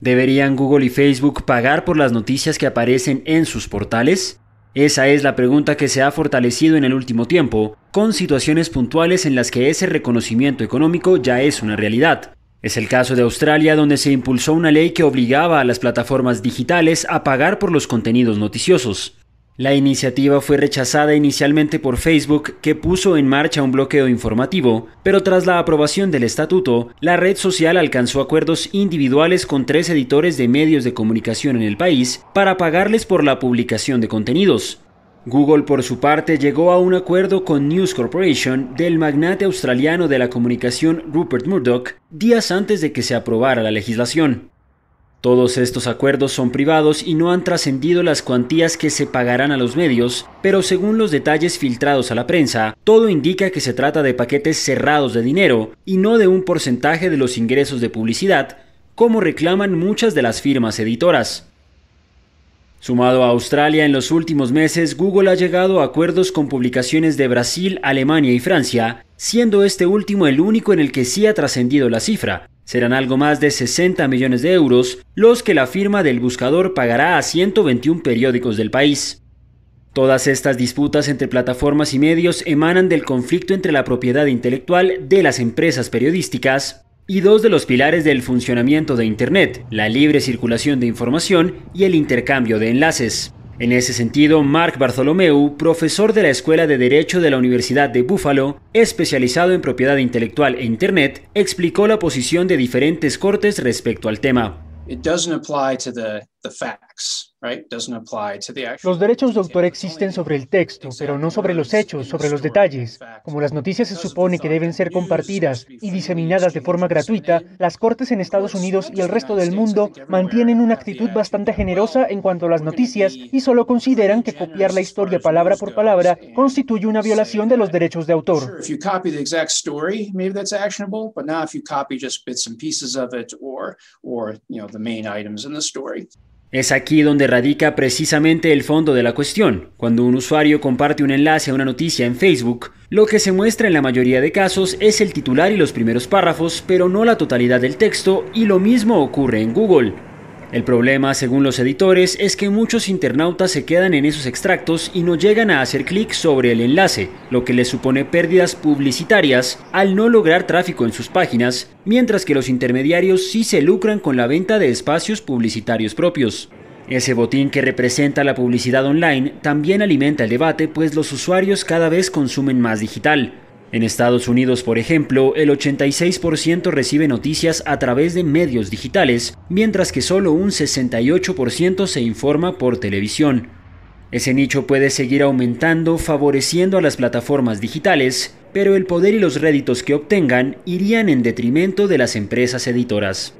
¿Deberían Google y Facebook pagar por las noticias que aparecen en sus portales? Esa es la pregunta que se ha fortalecido en el último tiempo, con situaciones puntuales en las que ese reconocimiento económico ya es una realidad. Es el caso de Australia, donde se impulsó una ley que obligaba a las plataformas digitales a pagar por los contenidos noticiosos. La iniciativa fue rechazada inicialmente por Facebook, que puso en marcha un bloqueo informativo, pero tras la aprobación del estatuto, la red social alcanzó acuerdos individuales con tres editores de medios de comunicación en el país para pagarles por la publicación de contenidos. Google, por su parte, llegó a un acuerdo con News Corporation del magnate australiano de la comunicación Rupert Murdoch días antes de que se aprobara la legislación. Todos estos acuerdos son privados y no han trascendido las cuantías que se pagarán a los medios, pero según los detalles filtrados a la prensa, todo indica que se trata de paquetes cerrados de dinero y no de un porcentaje de los ingresos de publicidad, como reclaman muchas de las firmas editoras. Sumado a Australia, en los últimos meses Google ha llegado a acuerdos con publicaciones de Brasil, Alemania y Francia, siendo este último el único en el que sí ha trascendido la cifra, Serán algo más de 60 millones de euros los que la firma del buscador pagará a 121 periódicos del país. Todas estas disputas entre plataformas y medios emanan del conflicto entre la propiedad intelectual de las empresas periodísticas y dos de los pilares del funcionamiento de Internet, la libre circulación de información y el intercambio de enlaces. En ese sentido, Mark Bartholomew, profesor de la Escuela de Derecho de la Universidad de Buffalo, especializado en propiedad intelectual e Internet, explicó la posición de diferentes cortes respecto al tema. Los derechos de autor existen sobre el texto, pero no sobre los hechos, sobre los detalles. Como las noticias se supone que deben ser compartidas y diseminadas de forma gratuita, las cortes en Estados Unidos y el resto del mundo mantienen una actitud bastante generosa en cuanto a las noticias y solo consideran que copiar la historia palabra por palabra constituye una violación de los derechos de autor. Es aquí donde radica precisamente el fondo de la cuestión. Cuando un usuario comparte un enlace a una noticia en Facebook, lo que se muestra en la mayoría de casos es el titular y los primeros párrafos, pero no la totalidad del texto, y lo mismo ocurre en Google. El problema, según los editores, es que muchos internautas se quedan en esos extractos y no llegan a hacer clic sobre el enlace, lo que les supone pérdidas publicitarias al no lograr tráfico en sus páginas, mientras que los intermediarios sí se lucran con la venta de espacios publicitarios propios. Ese botín que representa la publicidad online también alimenta el debate, pues los usuarios cada vez consumen más digital. En Estados Unidos, por ejemplo, el 86% recibe noticias a través de medios digitales, mientras que solo un 68% se informa por televisión. Ese nicho puede seguir aumentando favoreciendo a las plataformas digitales, pero el poder y los réditos que obtengan irían en detrimento de las empresas editoras.